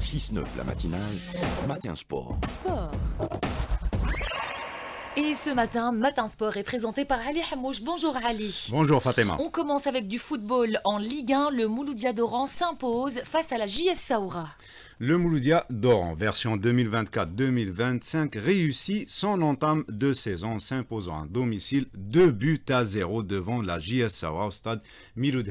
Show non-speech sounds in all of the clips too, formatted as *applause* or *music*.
6-9 la matinale, matin sport. Sport et ce matin, Matin Sport est présenté par Ali Hamouche. Bonjour Ali. Bonjour Fatima. On commence avec du football. En Ligue 1, le Mouloudia d'Oran s'impose face à la JS Saoura le Mouloudia d'Oran, version 2024-2025, réussit son entame de saison, s'imposant à domicile 2 buts à 0 devant la JSA au stade Miloud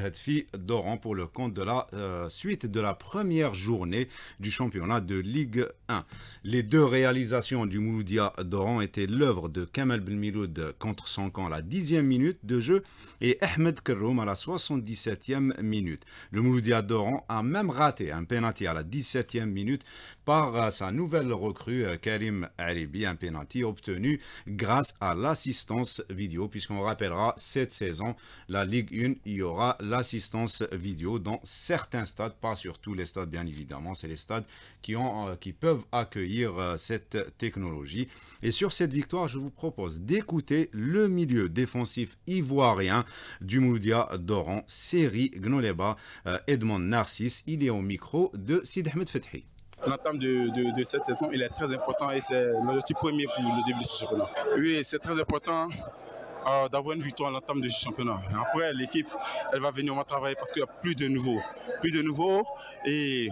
d'Oran pour le compte de la euh, suite de la première journée du championnat de Ligue 1. Les deux réalisations du Mouloudia d'Oran étaient l'œuvre de Kamal Miloud contre son camp à la 10e minute de jeu et Ahmed Kerroum à la 77e minute. Le Mouloudia d'Oran a même raté un penalty à la 17e minute par euh, sa nouvelle recrue euh, Karim Alibi, un penalty obtenu grâce à l'assistance vidéo, puisqu'on rappellera cette saison, la Ligue 1, il y aura l'assistance vidéo dans certains stades, pas sur tous les stades bien évidemment, c'est les stades qui, ont, euh, qui peuvent accueillir cette technologie. Et sur cette victoire, je vous propose d'écouter le milieu défensif ivoirien du Moudia d'Oran, Seri Gnoleba, Edmond Narcisse. Il est au micro de Sid Ahmed L'entame de, cette saison, il est très important et c'est l'objectif premier pour le début de ce championnat. Oui, c'est très important euh, d'avoir une victoire à l'entame du championnat. Après, l'équipe, elle va venir, on va travailler parce qu'il y a plus de nouveaux. Plus de nouveaux. Et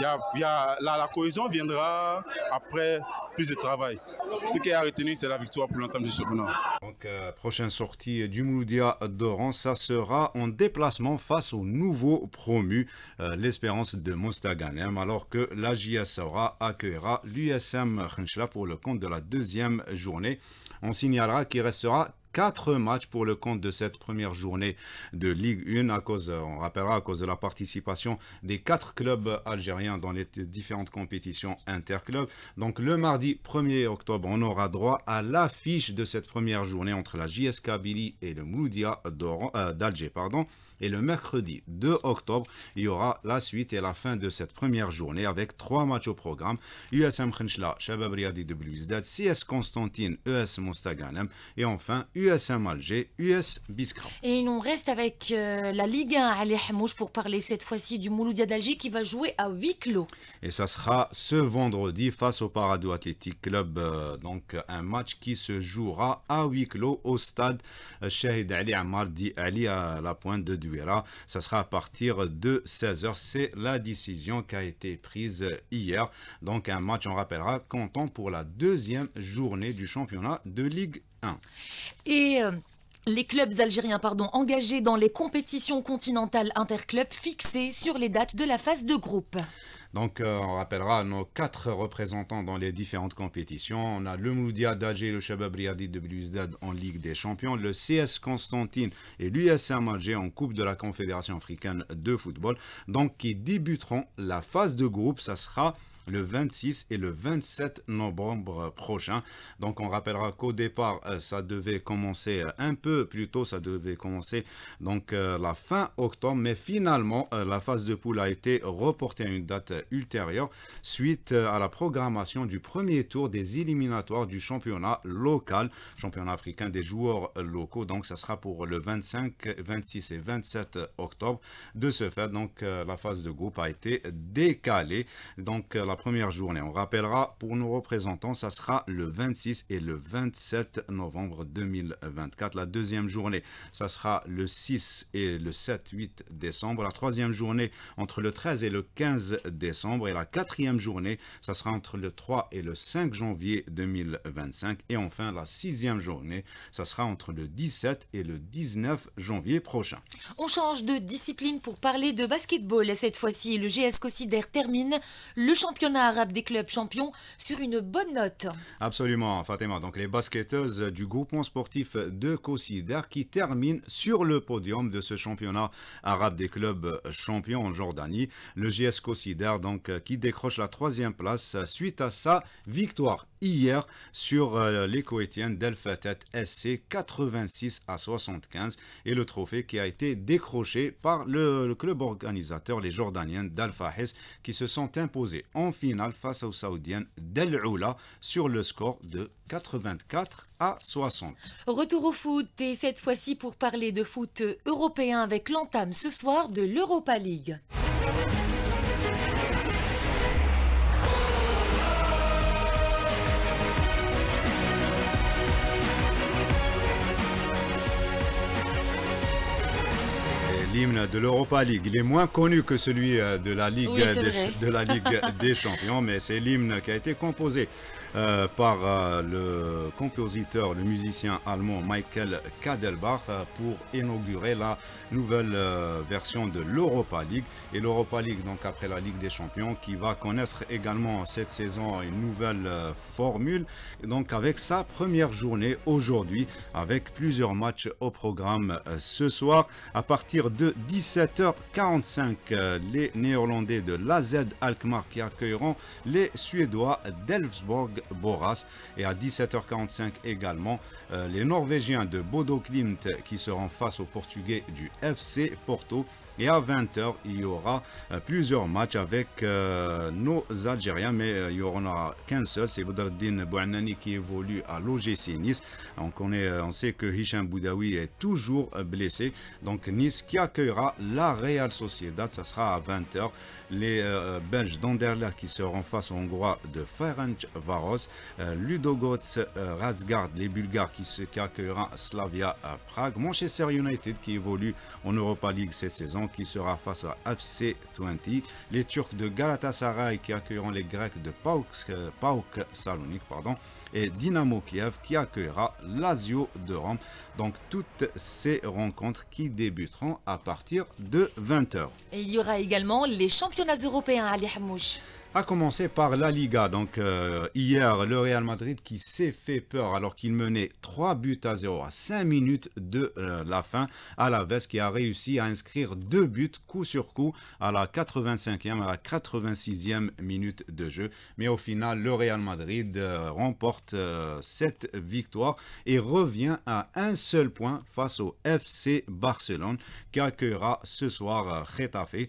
y a, y a, la, cohésion viendra après plus de travail. Ce qui est à retenir, c'est la victoire pour l'entame du championnat. Donc, euh, prochaine sortie du Mouloudia d'Oran, ça sera en déplacement face au nouveau promu, euh, l'espérance de Mostaganem, alors que la sera accueillera l'USM Khenchla pour le compte de la deuxième journée. On signalera qu'il restera 4 matchs pour le compte de cette première journée de Ligue 1 à cause, on rappellera, à cause de la participation des quatre clubs algériens dans les différentes compétitions interclubs. Donc le mardi 1er octobre, on aura droit à l'affiche de cette première journée entre la JS Kabylie et le Mouloudia euh, d'Alger. Pardon. Et le mercredi 2 octobre, il y aura la suite et la fin de cette première journée avec trois matchs au programme. USM Khenchla, Shabab Riyadi de CS Constantine, US e Mostaganem et enfin USM Alger, US Biskra. Et il nous reste avec euh, la Ligue 1 à Hamouche pour parler cette fois-ci du Mouloudia d'Alger qui va jouer à huis clos. Et ça sera ce vendredi face au Parado Athletic Club. Euh, donc un match qui se jouera à huis clos au stade euh, Shahid Ali Mardi Ali à la pointe de ce sera à partir de 16h. C'est la décision qui a été prise hier. Donc un match, on rappellera, comptant pour la deuxième journée du championnat de Ligue 1. Et... Euh, les clubs algériens pardon, engagés dans les compétitions continentales interclubs fixés sur les dates de la phase de groupe. Donc euh, on rappellera nos quatre représentants dans les différentes compétitions. On a le Moudia d'Alger, le Shabab Riyadi de Bluzzdad en Ligue des Champions, le CS Constantine et l'USM Alger en Coupe de la Confédération africaine de football. Donc qui débuteront la phase de groupe, ça sera le 26 et le 27 novembre prochain. Donc on rappellera qu'au départ, euh, ça devait commencer euh, un peu plus tôt, ça devait commencer donc euh, la fin octobre, mais finalement la phase de poule a été reportée à une date ultérieure suite à la programmation du premier tour des éliminatoires du championnat local, championnat africain des joueurs locaux. Donc ça sera pour le 25, 26 et 27 octobre. De ce fait, donc la phase de groupe a été décalée. Donc la première journée. On rappellera pour nos représentants, ça sera le 26 et le 27 novembre 2024. La deuxième journée, ça sera le 6 et le 7-8 décembre. La troisième journée, entre le 13 et le 15 décembre. Et la quatrième journée, ça sera entre le 3 et le 5 janvier 2025. Et enfin, la sixième journée, ça sera entre le 17 et le 19 janvier prochain. On change de discipline pour parler de basketball. Cette fois-ci, le GS Cossider termine le championnat championnat arabe des clubs champions sur une bonne note. Absolument, Fatima. Donc les basketteuses du groupement sportif de Kossidar qui terminent sur le podium de ce championnat arabe des clubs champions en Jordanie. Le GS Kossidar donc qui décroche la troisième place suite à sa victoire hier sur euh, les coétiennes d'El SC 86 à 75 et le trophée qui a été décroché par le, club organisateur, les Jordaniens d'Al qui se sont imposés en finale face aux Saoudiennes Del sur le score de 84 à 60. Retour au foot et cette fois-ci pour parler de foot européen avec l'entame ce soir de l'Europa League. l'hymne de l'Europa League. Il est moins connu que celui euh, de la Ligue, de la Ligue des Champions, mais c'est l'hymne qui a été composé euh, par euh, le compositeur, le musicien allemand Michael Kadelbach euh, pour inaugurer la nouvelle version de l'Europa League. Et l'Europa League, donc après la Ligue des Champions, qui va connaître également cette saison une nouvelle formule. Donc avec sa première journée aujourd'hui, avec plusieurs matchs au programme ce soir. À partir de 17h45, les Néerlandais de l'AZ Alkmaar qui accueilleront les Suédois d'Elfsborg Boras. Et à 17h45 également, euh, les Norvégiens de Bodo Klimt qui seront face aux Portugais du FC Porto. Et à 20h, il y aura euh, plusieurs matchs avec euh, nos Algériens, mais euh, il n'y en aura qu'un seul. C'est Boudardine Bouanani qui évolue à l'OGC Nice. On, on sait que Hicham Boudaoui est toujours blessé. Donc Nice qui accueillera la Real Sociedad, ça sera à 20h. Les Belges d'Anderlecht qui seront face aux Hongrois de Ferenc Varos, euh, Razgard, les Bulgares qui, qui accueillera Slavia à Prague, Manchester United qui évolue en Europa League cette saison, qui sera face à FC20. Les Turcs de Galatasaray qui accueilleront les Grecs de euh, Pauk, Salonique pardon, et Dynamo Kiev qui accueillera Lazio de Rome. Donc toutes ces rencontres qui débuteront à partir de 20h. Et il y aura également les championnats européens à l'IHMouche. À commencer par la Liga. Donc euh, hier, le Real Madrid qui s'est fait peur alors qu'il menait 3 buts à 0 à 5 minutes de euh, la fin. à la Alaves qui a réussi à inscrire 2 buts coup sur coup à la 85e, à la 86e minute de jeu. Mais au final, le Real Madrid euh, remporte cette victoire et revient à un seul point face au FC Barcelone qui accueillera ce soir Getafe.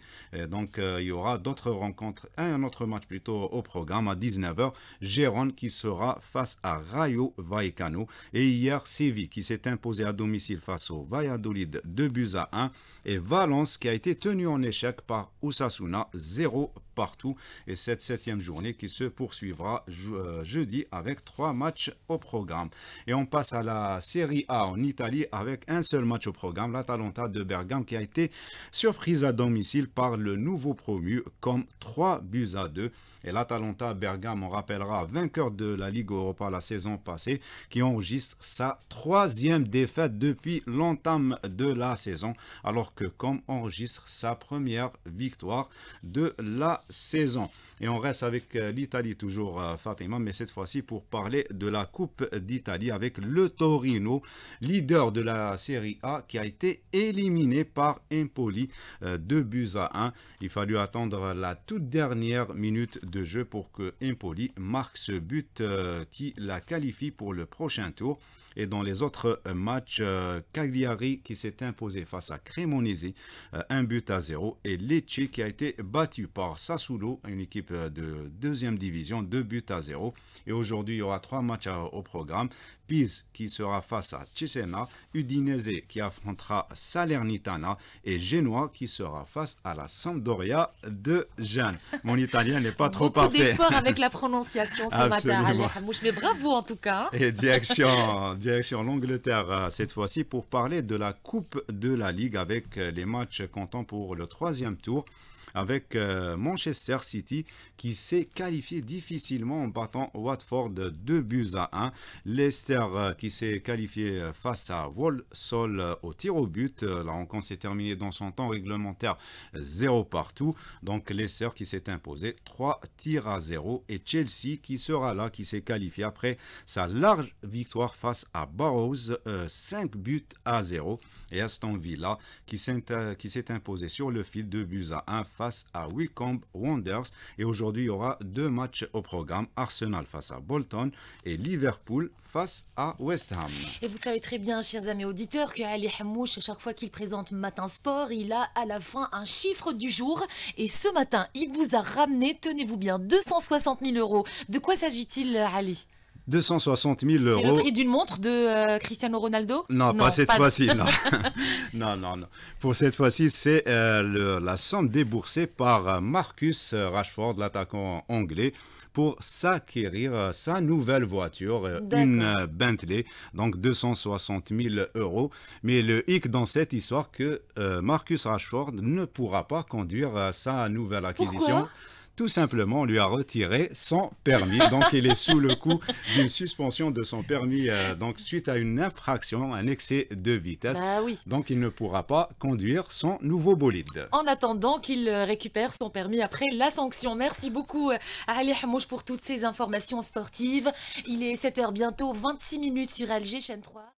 donc il y aura d'autres rencontres, un autre match plutôt au programme à 19h. Gérone qui sera face à Rayo Vallecano. Et hier, Séville qui s'est imposé à domicile face au Valladolid 2 buts à 1. Et Valence qui a été tenu en échec par Osasuna 0 partout. Et cette septième journée qui se poursuivra euh, jeudi avec trois matchs au programme. Et on passe à la Série A en Italie avec un seul match au programme, l'Atalanta de Bergame qui a été surprise à domicile par le nouveau promu comme 3 buts à deux Et l'Atalanta Bergame, on rappellera, vainqueur de la Ligue Europa la saison passée, qui enregistre sa troisième défaite depuis l'entame de la saison, alors que comme enregistre sa première victoire de la saison. Et on reste avec euh, l'Italie toujours, euh, Fatima, mais cette fois-ci pour parler de la Coupe d'Italie avec le Torino, leader de la série A, qui a été éliminé par Impoli, euh, deux 2 buts à un Il fallut attendre la toute dernière minute de jeu pour que Impoli marque ce but qui la qualifie pour le prochain tour. Et dans les autres matchs, Cagliari qui s'est imposé face à Cremonese, un but à zéro, et Lecce qui a été battu par ça face une équipe euh, de deuxième division, deux buts à zéro. Et aujourd'hui, il y aura trois matchs euh, au programme. Pise qui sera face à Cesena, Udinese qui affrontera Salernitana et Genoa qui sera face à la Sampdoria de Jeanne. Mon italien n'est pas trop parfait. Beaucoup d'efforts avec la *laughs* prononciation ce matin, mais bravo en tout cas. Hein. Et direction, direction l'Angleterre euh, cette fois-ci pour parler de la Coupe de la Ligue avec les matchs comptant pour le troisième tour avec Manchester City qui s'est qualifié difficilement en battant Watford 2 buts à 1. Leicester euh, qui s'est qualifié euh, face à Walsall euh, au tir au but. La rencontre s'est terminée dans son temps réglementaire 0 partout. Donc Leicester qui s'est imposé 3 tirs à 0 et Chelsea qui sera là, qui s'est qualifié après sa large victoire face à Barrows 5 buts à 0 et Aston Villa qui s'est imposé sur le fil 2 buts à 1 face à Wickham wonders Et aujourd'hui, il y aura deux matchs au programme Arsenal face à Bolton et Liverpool face à West Ham. Et vous savez très bien, chers amis auditeurs, que Ali à chaque fois qu'il présente Matin Sport, il a à la fin un chiffre du jour. Et ce matin, il vous a ramené, tenez-vous bien, 260 000 euros. De quoi s'agit-il, Ali 260 000 euros. C'est le prix d'une montre de euh, Cristiano Ronaldo non, pas cette fois-ci, *laughs* *laughs* non. non. non, Pour cette fois-ci, c'est euh, la somme déboursée par euh, Marcus Rashford, l'attaquant anglais, pour s'acquérir sa nouvelle voiture, une Bentley, donc 260 000 euros. Mais le hic dans cette histoire que Marcus Rashford ne pourra pas conduire sa nouvelle acquisition. Tout simplement, on lui a retiré son permis. Donc, il est sous le coup d'une suspension de son permis, euh, donc suite à une infraction, un excès de vitesse. Bah donc, il ne pourra pas conduire son nouveau bolide. En attendant qu'il euh, récupère son permis après la sanction. Merci beaucoup, euh, Ali Hamouche, pour toutes ces informations sportives. Il est 7h bientôt, 26 minutes sur Alger, chaîne 3.